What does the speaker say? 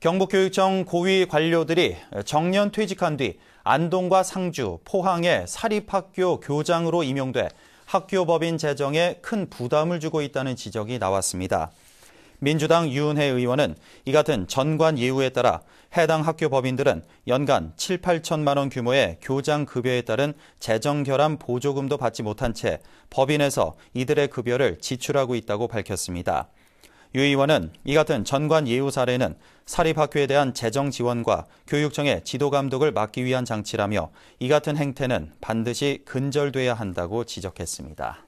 경북교육청 고위 관료들이 정년 퇴직한 뒤 안동과 상주, 포항의 사립학교 교장으로 임용돼 학교법인 재정에 큰 부담을 주고 있다는 지적이 나왔습니다. 민주당 유은혜 의원은 이 같은 전관 예우에 따라 해당 학교 법인들은 연간 7, 8천만 원 규모의 교장 급여에 따른 재정 결함 보조금도 받지 못한 채 법인에서 이들의 급여를 지출하고 있다고 밝혔습니다. 유 의원은 이 같은 전관 예우 사례는 사립학교에 대한 재정 지원과 교육청의 지도 감독을 막기 위한 장치라며 이 같은 행태는 반드시 근절돼야 한다고 지적했습니다.